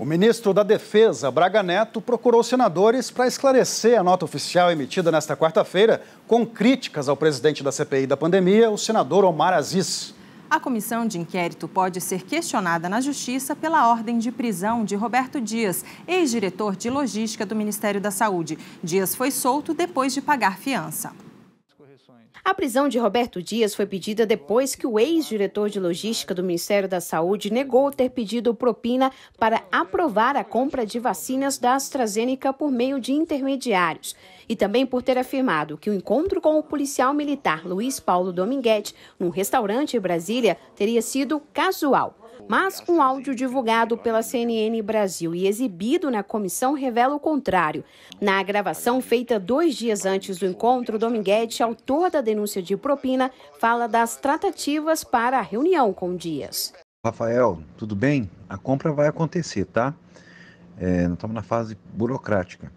O ministro da Defesa, Braga Neto, procurou senadores para esclarecer a nota oficial emitida nesta quarta-feira com críticas ao presidente da CPI da pandemia, o senador Omar Aziz. A comissão de inquérito pode ser questionada na Justiça pela ordem de prisão de Roberto Dias, ex-diretor de logística do Ministério da Saúde. Dias foi solto depois de pagar fiança. A prisão de Roberto Dias foi pedida depois que o ex-diretor de logística do Ministério da Saúde negou ter pedido propina para aprovar a compra de vacinas da AstraZeneca por meio de intermediários e também por ter afirmado que o encontro com o policial militar Luiz Paulo Dominguete num restaurante em Brasília teria sido casual. Mas um áudio divulgado pela CNN Brasil e exibido na comissão revela o contrário. Na gravação feita dois dias antes do encontro, Dominguete, autor da denúncia de propina, fala das tratativas para a reunião com Dias. Rafael, tudo bem? A compra vai acontecer, tá? É, nós estamos na fase burocrática.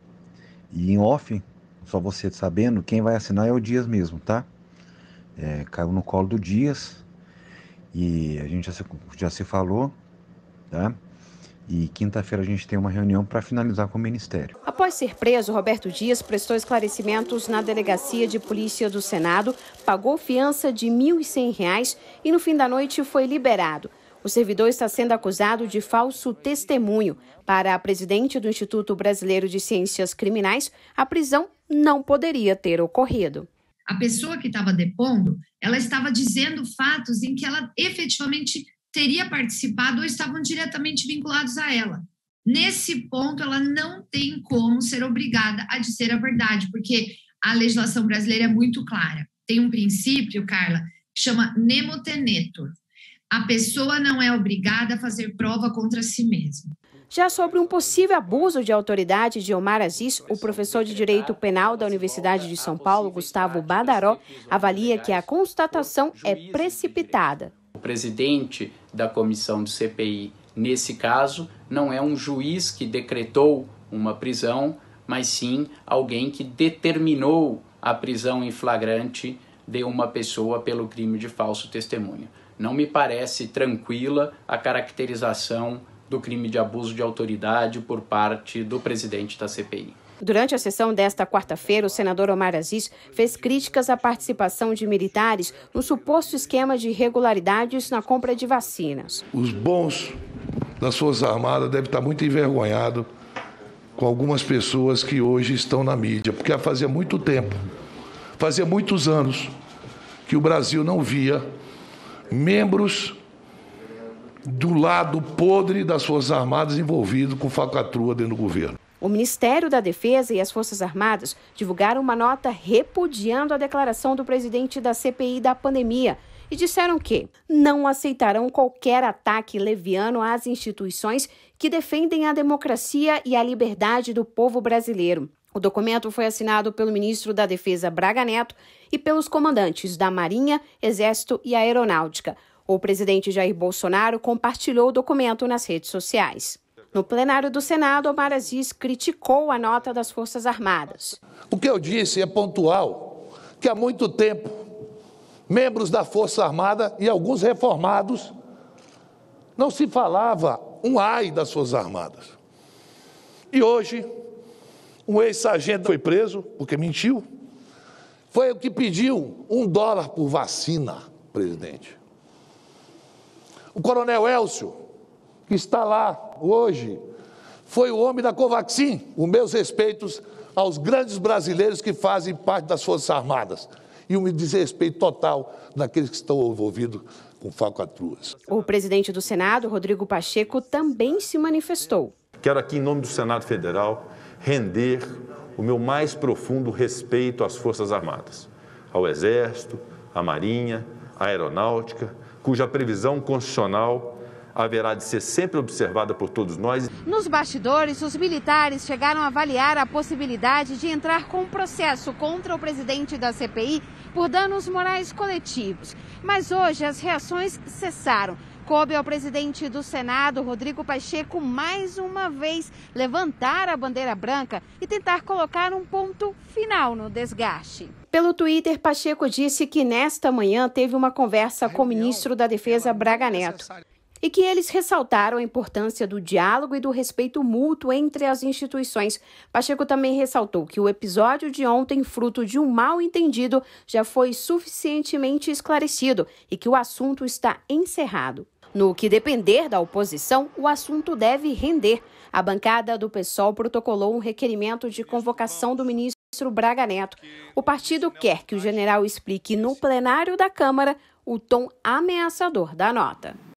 E em off, só você sabendo, quem vai assinar é o Dias mesmo, tá? É, caiu no colo do Dias, e a gente já se, já se falou, tá? E quinta-feira a gente tem uma reunião para finalizar com o Ministério. Após ser preso, Roberto Dias prestou esclarecimentos na Delegacia de Polícia do Senado, pagou fiança de R$ 1.100 e no fim da noite foi liberado. O servidor está sendo acusado de falso testemunho. Para a presidente do Instituto Brasileiro de Ciências Criminais, a prisão não poderia ter ocorrido a pessoa que estava depondo, ela estava dizendo fatos em que ela efetivamente teria participado ou estavam diretamente vinculados a ela. Nesse ponto, ela não tem como ser obrigada a dizer a verdade, porque a legislação brasileira é muito clara. Tem um princípio, Carla, que chama nemotenetur. A pessoa não é obrigada a fazer prova contra si mesma. Já sobre um possível abuso de autoridade de Omar Aziz, o professor de Direito Penal da Universidade de São Paulo, Gustavo Badaró, avalia que a constatação é precipitada. O presidente da comissão do CPI, nesse caso, não é um juiz que decretou uma prisão, mas sim alguém que determinou a prisão em flagrante de uma pessoa pelo crime de falso testemunho. Não me parece tranquila a caracterização do crime de abuso de autoridade por parte do presidente da CPI. Durante a sessão desta quarta-feira, o senador Omar Aziz fez críticas à participação de militares no suposto esquema de irregularidades na compra de vacinas. Os bons das Forças Armadas devem estar muito envergonhados com algumas pessoas que hoje estão na mídia, porque fazia muito tempo, fazia muitos anos, que o Brasil não via membros do lado podre das Forças Armadas envolvido com facatrua dentro do governo. O Ministério da Defesa e as Forças Armadas divulgaram uma nota repudiando a declaração do presidente da CPI da pandemia e disseram que não aceitarão qualquer ataque leviano às instituições que defendem a democracia e a liberdade do povo brasileiro. O documento foi assinado pelo ministro da Defesa Braga Neto e pelos comandantes da Marinha, Exército e Aeronáutica. O presidente Jair Bolsonaro compartilhou o documento nas redes sociais. No plenário do Senado, Omar Aziz criticou a nota das Forças Armadas. O que eu disse é pontual, que há muito tempo membros da Força Armada e alguns reformados não se falava um ai das Forças Armadas. E hoje, um ex-sargento foi preso porque mentiu. Foi o que pediu um dólar por vacina, presidente. O coronel Elcio, que está lá hoje, foi o homem da Covaxin. Os meus respeitos aos grandes brasileiros que fazem parte das Forças Armadas. E um desrespeito total daqueles que estão envolvidos com falcatruas. O presidente do Senado, Rodrigo Pacheco, também se manifestou. Quero aqui, em nome do Senado Federal, render o meu mais profundo respeito às Forças Armadas, ao Exército, à Marinha, à Aeronáutica, cuja previsão constitucional haverá de ser sempre observada por todos nós. Nos bastidores, os militares chegaram a avaliar a possibilidade de entrar com um processo contra o presidente da CPI por danos morais coletivos. Mas hoje as reações cessaram. Coube ao presidente do Senado, Rodrigo Pacheco, mais uma vez levantar a bandeira branca e tentar colocar um ponto final no desgaste. Pelo Twitter, Pacheco disse que nesta manhã teve uma conversa com o ministro da Defesa, Braga Neto e que eles ressaltaram a importância do diálogo e do respeito mútuo entre as instituições. Pacheco também ressaltou que o episódio de ontem, fruto de um mal entendido, já foi suficientemente esclarecido e que o assunto está encerrado. No que depender da oposição, o assunto deve render. A bancada do PSOL protocolou um requerimento de convocação do ministro Braga Neto. O partido quer que o general explique no plenário da Câmara o tom ameaçador da nota.